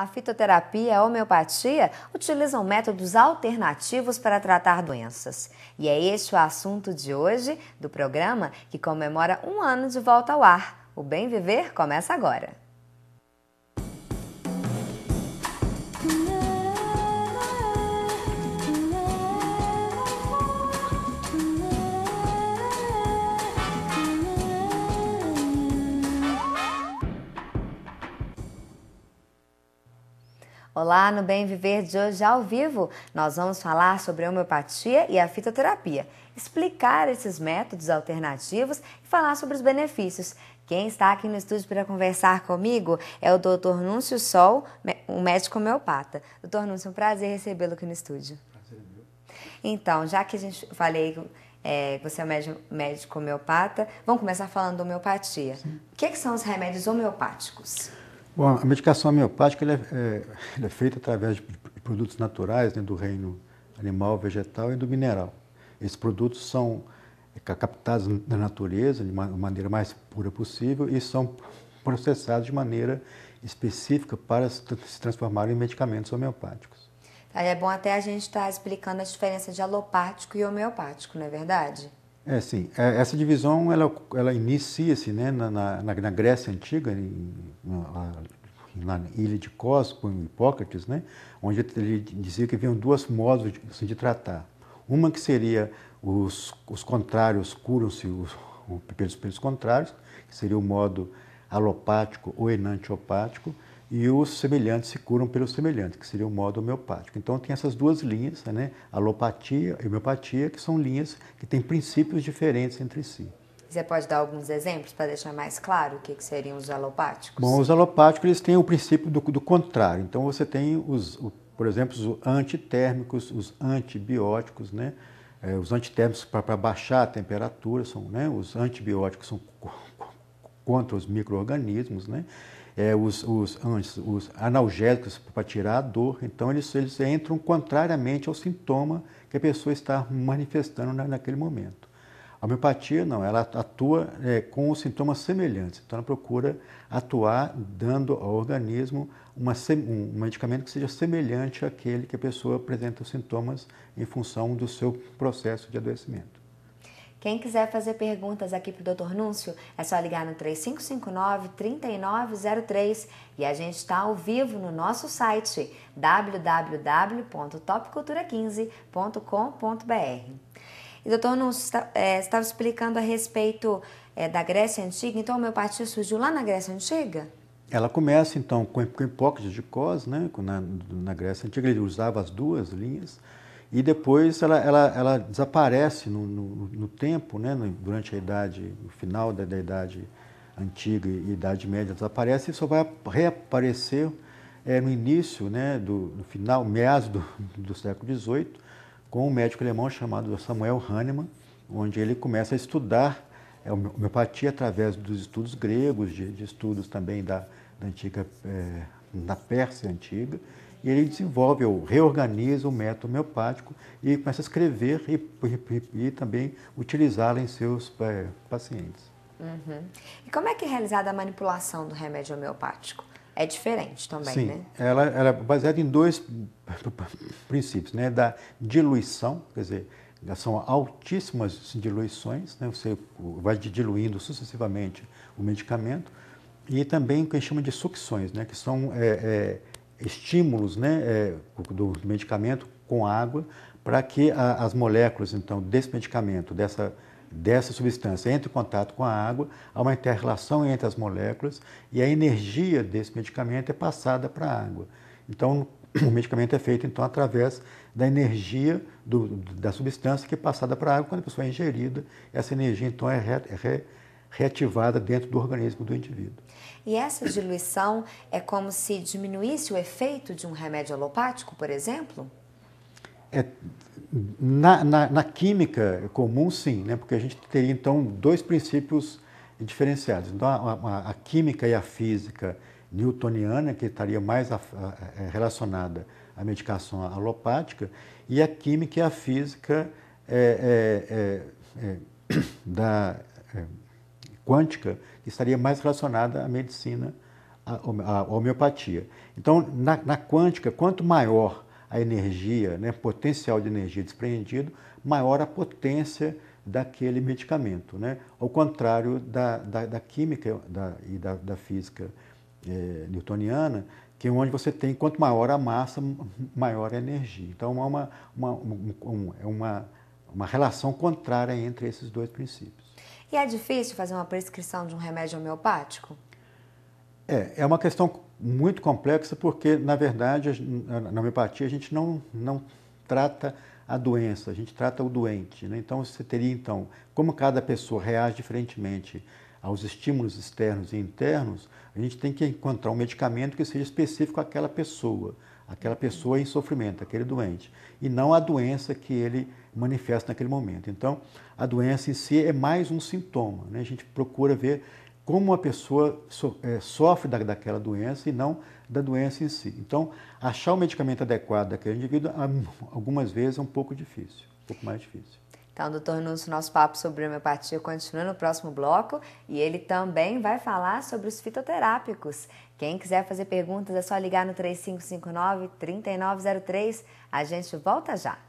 A fitoterapia e a homeopatia utilizam métodos alternativos para tratar doenças. E é este o assunto de hoje do programa que comemora um ano de volta ao ar. O Bem Viver começa agora. Olá, no Bem Viver de hoje ao vivo, nós vamos falar sobre a homeopatia e a fitoterapia, explicar esses métodos alternativos e falar sobre os benefícios. Quem está aqui no estúdio para conversar comigo é o Dr. Núncio Sol, um médico homeopata. Dr. Núncio, é um prazer recebê-lo aqui no estúdio. Prazer, é Então, já que a gente falei é, que você é médico, médico homeopata, vamos começar falando de homeopatia. Sim. O que, é que são os remédios homeopáticos? Bom, a medicação homeopática é, é, é, feita através de produtos naturais né, do reino animal, vegetal e do mineral. Esses produtos são é, captados na natureza de uma maneira mais pura possível e são processados de maneira específica para se transformarem em medicamentos homeopáticos. é bom até a gente estar tá explicando a diferença de alopático e homeopático, não é verdade? É, sim. É, essa divisão, ela, ela inicia-se né, na, na, na, Grécia Antiga, em, na, na, ilha de Cos, com Hipócrates, né, onde ele dizia que haviam duas modos de, assim, de tratar. Uma que seria os, os contrários curam-se os, pelos, pelos contrários, que seria o modo alopático ou enantiopático, e os semelhantes se curam pelo semelhante, que seria o modo homeopático. Então tem essas duas linhas, né? alopatia e homeopatia, que são linhas que têm princípios diferentes entre si. Você pode dar alguns exemplos para deixar mais claro o que, que, seriam os alopáticos? Bom, os alopáticos eles têm o princípio do, do contrário. Então você tem os, o, por exemplo, os antitérmicos, os antibióticos, né? É, os antitérmicos para baixar a temperatura, são, né? os antibióticos são contra os micro-organismos, né? É, os, os, os, analgésicos para tirar a dor. Então, eles, eles entram contrariamente ao sintoma que a pessoa está manifestando na, naquele momento. A homeopatia, não, ela atua é, com sintomas semelhantes. Então, ela procura atuar dando ao organismo uma, um medicamento que seja semelhante àquele que a pessoa apresenta os sintomas em função do seu processo de adoecimento. Quem quiser fazer perguntas aqui para o Dr. Núncio, é só ligar no 3559-3903 e a gente está ao vivo no nosso site www.topcultura15.com.br. E doutor Núncio, é, estava explicando a respeito é, da Grécia Antiga, então a homeopatia surgiu lá na Grécia Antiga? Ela começa então com, com Hipócrates de Cos, né, na, na Grécia Antiga, ele usava as duas linhas e depois ela, ela, ela desaparece no, no, no tempo, né? durante a idade, o final da, da idade antiga e idade média desaparece e só vai reaparecer é, no início, né, do, no final, meados do, do século XVIII, com um médico alemão chamado Samuel Hahnemann, onde ele começa a estudar a é, homeopatia através dos estudos gregos, de, de estudos também da, da antiga, é, da Pérsia antiga, e ele desenvolve ou reorganiza o método homeopático e começa a escrever e, e, e também utilizá-lo em seus é, pacientes. Uhum. E como é que é realizada a manipulação do remédio homeopático? É diferente também, Sim, né? Ela, ela é baseada em dois princípios, né? Da diluição, quer dizer, são altíssimas diluições, né? você vai diluindo sucessivamente o medicamento, e também o que chama de sucções, né? que são é, é, estímulos né, é, do medicamento com água para que a, as moléculas então desse medicamento, dessa, dessa substância, entre em contato com a água, há uma interrelação entre as moléculas e a energia desse medicamento é passada para a água. Então, o medicamento é feito então através da energia do, da substância que é passada para a água. Quando a pessoa é ingerida, essa energia então é, re, é reativada dentro do organismo do indivíduo. E essa diluição é como se diminuísse o efeito de um remédio alopático, por exemplo? É, na, na, na, química comum, sim, né? porque a gente teria então dois princípios diferenciados. Então, a, a, a química e a física newtoniana, que estaria mais a, é, relacionada à medicação alopática, e a química e a física é, é, é, é da quântica, estaria mais relacionada à medicina, à, homeopatia. Então, na, na quântica, quanto maior a energia, né, potencial de energia despreendido, maior a potência daquele medicamento, né? ao contrário da, da, da química da, e da, da física é, newtoniana, que é onde você tem, quanto maior a massa, maior a energia. Então, é uma, uma, é uma, uma relação contrária entre esses dois princípios. E é difícil fazer uma prescrição de um remédio homeopático? É, é uma questão muito complexa porque, na verdade, na homeopatia a gente não, não trata a doença, a gente trata o doente. Né? Então você teria, então, como cada pessoa reage diferentemente aos estímulos externos e internos, a gente tem que encontrar um medicamento que seja específico àquela pessoa aquela pessoa em sofrimento, aquele doente, e não a doença que ele manifesta naquele momento. Então, a doença em si é mais um sintoma. Né? A gente procura ver como a pessoa é, sofre daquela doença e não da doença em si. Então, achar o medicamento adequado daquele indivíduo, algumas vezes, é um pouco difícil, um pouco mais difícil. Então, o doutor Nunes, nosso papo sobre homeopatia continua no próximo bloco e ele também vai falar sobre os fitoterápicos. Quem quiser fazer perguntas é só ligar no 3559-3903. A gente volta já.